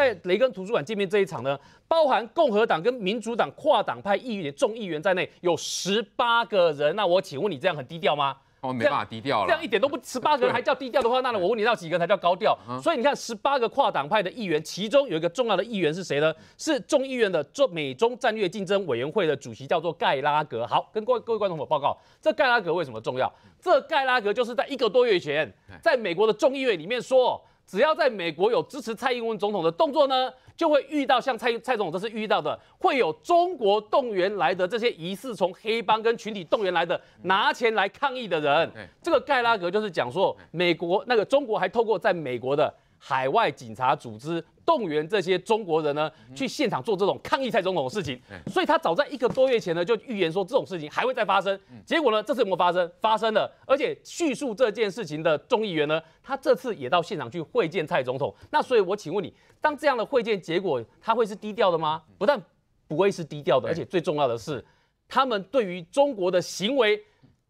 在雷根图书馆见面这一场呢，包含共和党跟民主党跨党派议员众议员在内，有十八个人。那我请问你，这样很低调吗？我没办法低调了。这样一点都不，十八个人还叫低调的话，那我问你，要几个人才叫高调？所以你看，十八个跨党派的议员，其中有一个重要的议员是谁呢？是众议院的做美中战略竞争委员会的主席，叫做盖拉格。好，跟各各位观众朋友报告，这盖拉格为什么重要？这盖拉格就是在一个多月前，在美国的众议院里面说。只要在美国有支持蔡英文总统的动作呢，就会遇到像蔡蔡总这次遇到的，会有中国动员来的这些疑似从黑帮跟群体动员来的拿钱来抗议的人。这个盖拉格就是讲说，美国那个中国还透过在美国的。海外警察组织动员这些中国人呢，去现场做这种抗议蔡总统的事情。所以，他早在一个多月前呢，就预言说这种事情还会再发生。结果呢，这次有没有发生？发生了，而且叙述这件事情的众议员呢，他这次也到现场去会见蔡总统。那所以，我请问你，当这样的会见结果，他会是低调的吗？不但不会是低调的，而且最重要的是，他们对于中国的行为。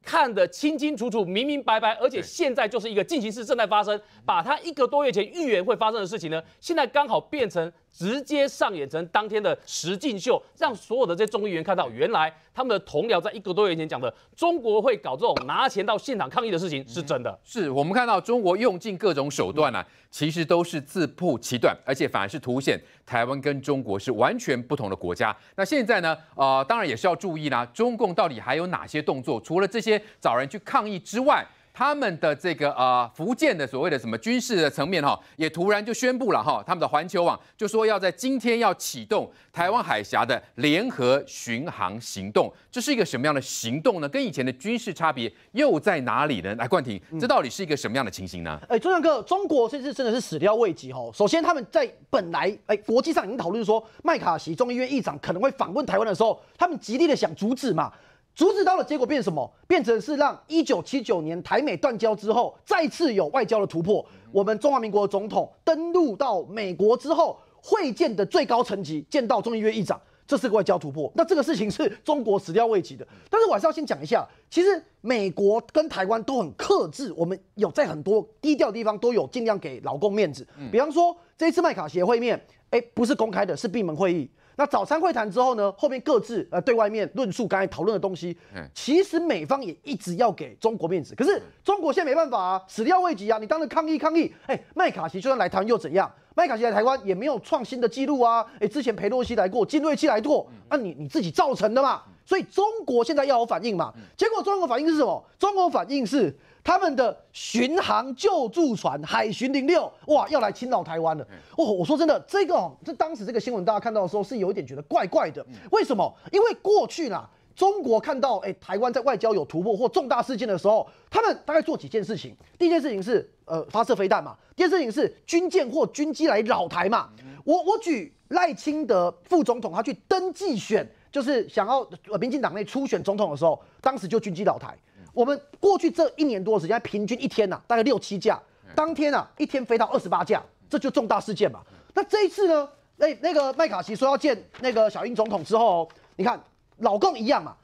看得清清楚楚、明明白白，而且现在就是一个进行式正在发生，把它一个多月前预言会发生的事情呢，现在刚好变成。直接上演成当天的实境秀，让所有的这众议员看到，原来他们的同僚在一个多月前讲的，中国会搞这种拿钱到现场抗议的事情是真的。是我们看到中国用尽各种手段呢，其实都是自曝其短，而且反而是凸显台湾跟中国是完全不同的国家。那现在呢，呃，当然也是要注意啦，中共到底还有哪些动作？除了这些找人去抗议之外。他们的这个啊，福建的所谓的什么军事的层面哈，也突然就宣布了哈，他们的环球网就说要在今天要启动台湾海峡的联合巡航行动。这是一个什么样的行动呢？跟以前的军事差别又在哪里呢？来，冠廷，这到底是一个什么样的情形呢？哎，钟亮哥，中国这次真的是始料未及哈。首先他们在本来哎国际上已经讨论说麦卡锡众议院议长可能会访问台湾的时候，他们极力的想阻止嘛。阻止到了，结果变成什么？变成是让一九七九年台美断交之后，再次有外交的突破。我们中华民国总统登陆到美国之后，会见的最高层级，见到众议院议长，这是个外交突破。那这个事情是中国始料未及的。但是我还是要先讲一下，其实美国跟台湾都很克制，我们有在很多低调地方都有尽量给老工面子。比方说，这次麦卡协会面，哎，不是公开的，是闭门会议。那早餐会谈之后呢？后面各自呃对外面论述刚才讨论的东西。其实美方也一直要给中国面子，可是中国现在没办法啊，始料未及啊。你当时抗议抗议，哎，麦卡锡就算来台湾又怎样？麦卡锡来台湾也没有创新的记录啊。哎，之前裴洛西来过，金瑞姬来过，那你你自己造成的嘛。所以中国现在要有反应嘛？结果中国反应是什么？中国反应是。他们的巡航救助船“海巡零六”哇，要来侵扰台湾了。我我说真的，这个这当时这个新闻大家看到的时候，是有一点觉得怪怪的。为什么？因为过去啦，中国看到哎台湾在外交有突破或重大事件的时候，他们大概做几件事情。第一件事情是呃发射飞弹嘛，第二事情是军舰或军机来扰台嘛。我我举赖清德副总统他去登记选，就是想要民进党内初选总统的时候，当时就军机扰台。我们过去这一年多的时间，平均一天呐，大概六七架；当天啊，一天飞到二十八架，这就重大事件嘛。那这一次呢？哎，那个麦卡锡说要见那个小英总统之后，你看老共一样嘛，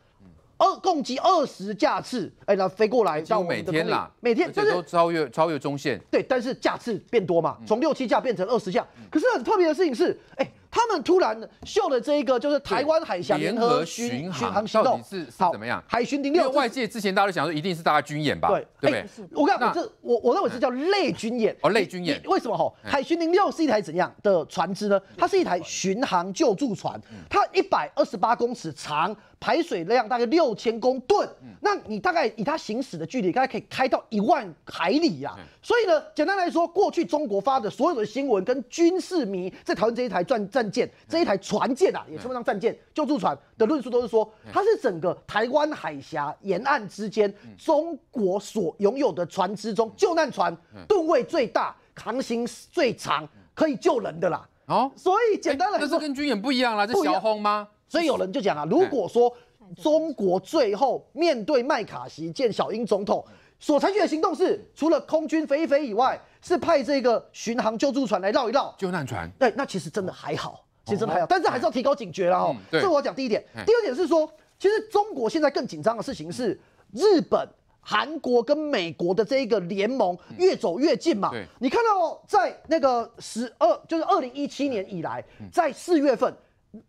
二共计二十架次。哎，那飞过来，到每天啦，每天这都超越超越中线。对，但是架次变多嘛，从六七架变成二十架。可是很特别的事情是，哎。他们突然秀的这一个就是台湾海峡联合巡巡航行动是怎么样？海巡零六，因为外界之前大家都想说一定是大家军演吧，对不对？我看这我我认为是叫类军演哦，类军演为什么吼？海巡零六是一台怎样的船只呢？它是一台巡航救助船，它一百二十八公尺长。海水量大概六千公吨，那你大概以它行驶的距离，大概可以开到一万海里呀。所以呢，简单来说，过去中国发的所有的新闻跟军事迷在讨论这一台战战舰、这一台船舰啊，也称不上战舰、救助船的论述，都是说它是整个台湾海峡沿岸之间中国所拥有的船只中救难船吨位最大、航行最长、可以救人的啦。哦，所以简单来说，这是跟军演不一样啦，这小轰吗？所以有人就讲啊，如果说中国最后面对麦卡锡见小英总统所采取的行动是除了空军飞一飞以外，是派这个巡航救助船来绕一绕，救难船。对，那其实真的还好，其实真的还好，但是还是要提高警觉啦。这我讲第一点，第二点是说，其实中国现在更紧张的事情是日本、韩国跟美国的这一个联盟越走越近嘛。你看到在那个十二，就是二零一七年以来，在四月份。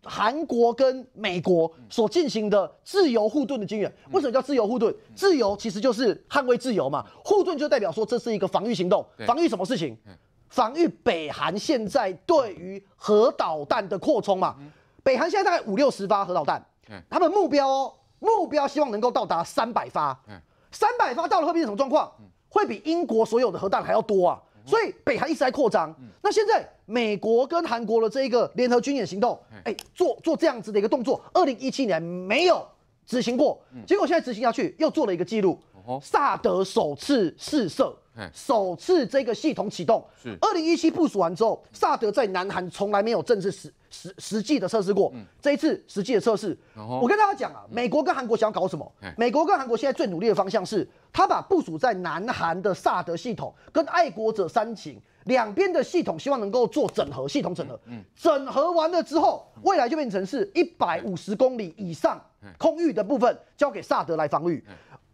韩国跟美国所进行的自由护盾的军演，为什么叫自由护盾？自由其实就是捍卫自由嘛，护盾就代表说这是一个防御行动，防御什么事情？防御北韩现在对于核导弹的扩充嘛。北韩现在大概五六十发核导弹，他们目标目标希望能够到达三百发。三百发到了会变成什么状况？会比英国所有的核弹还要多啊！所以北韩一直在扩张。那现在美国跟韩国的这一个联合军演行动。做做这样子的一个动作，二零一七年没有执行过，结果现在执行下去又做了一个记录。萨德首次试射，首次这个系统启动。是二零一七部署完之后，萨德在南韩从来没有正式实实实际的测试过。这一次实际的测试，我跟大家讲啊，美国跟韩国想要搞什么？美国跟韩国现在最努力的方向是，他把部署在南韩的萨德系统跟爱国者三型。两边的系统希望能够做整合，系统整合，嗯，整合完了之后，未来就变成是一百五十公里以上空域的部分交给萨德来防御，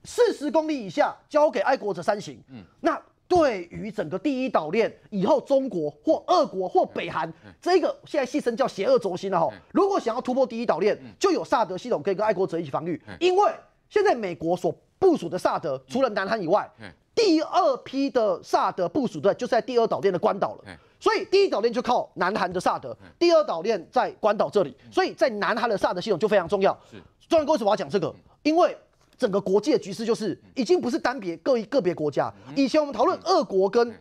四十公里以下交给爱国者三型，嗯，那对于整个第一岛链以后中国或俄国或北韩，这个现在戏称叫邪恶轴心了哈，如果想要突破第一岛链，就有萨德系统可以跟爱国者一起防御，因为现在美国所部署的萨德除了南韩以外，第二批的萨德部署在，就在第二岛链的关岛了。所以第一岛链就靠南韩的萨德，第二岛链在关岛这里。所以在南韩的萨德系统就非常重要。是，专员为什么要讲这个，因为整个国际的局势就是已经不是单别各一个别国家。以前我们讨论俄国跟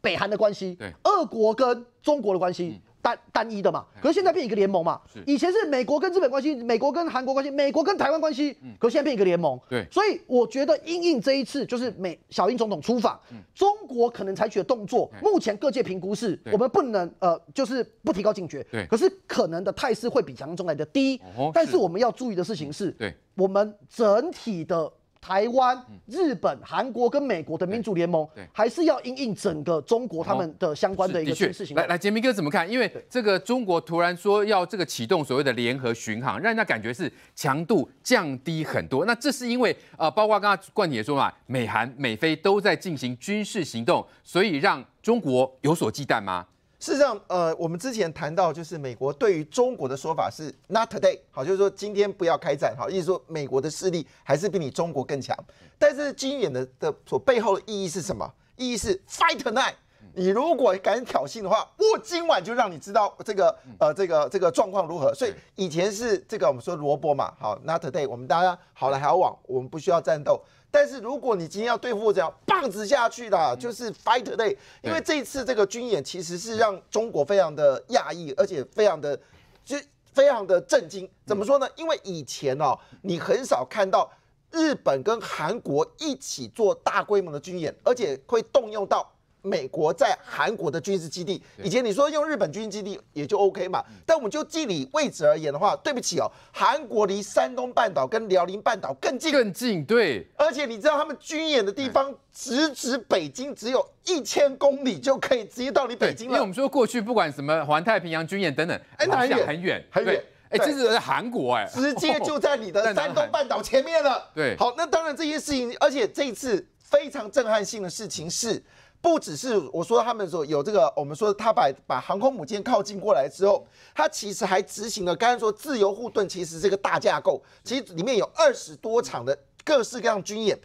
北韩的关系，对，俄国跟中国的关系。单单一的嘛，可是现在变一个联盟嘛。以前是美国跟日本关系，美国跟韩国关系，美国跟台湾关系，可是现在变一个联盟。对，所以我觉得应应这一次就是美小英总统出访，中国可能采取的动作，目前各界评估是，我们不能呃，就是不提高警觉。对，可是可能的态势会比想象中来的低。哦，但是我们要注意的事情是，对，我们整体的。台湾、日本、韩国跟美国的民主联盟，还是要因应整个中国他们的相关的一个军事行动。来，来，杰明哥怎么看？因为这个中国突然说要这个启动所谓的联合巡航，让人家感觉是强度降低很多。那这是因为啊，包括刚刚冠姐说嘛，美韩、美菲都在进行军事行动，所以让中国有所忌惮吗？事实上，呃，我们之前谈到，就是美国对于中国的说法是 “not today”，好，就是说今天不要开战，好，意思说美国的势力还是比你中国更强。但是今典的的所背后的意义是什么？意义是 “fight tonight”。你如果敢挑衅的话，我今晚就让你知道这个呃，这个这个状况如何。所以以前是这个我们说萝卜嘛，好，Not Day，我们大家好了，好往，我们不需要战斗。但是如果你今天要对付我这样，棒子下去的，就是 Fight t o Day。因为这一次这个军演其实是让中国非常的讶异，而且非常的就非常的震惊。怎么说呢？因为以前哦，你很少看到日本跟韩国一起做大规模的军演，而且会动用到。美国在韩国的军事基地，以前你说用日本军事基地也就 OK 嘛？但我们就地理位置而言的话，对不起哦，韩国离山东半岛跟辽宁半岛更近，更近，对。而且你知道他们军演的地方直指北京，只有一千公里就可以直接到你北京了。因为我们说过去不管什么环太平洋军演等等，哎，很远很远很远，哎，就是在韩国，哎，直接就在你的 山东半岛前面了。对，好，那当然这件事情，而且这一次。非常震撼性的事情是，不只是我说他们说有这个，我们说他把把航空母舰靠近过来之后，他其实还执行了。刚才说自由护盾其实这个大架构，其实里面有二十多场的各式各样军演。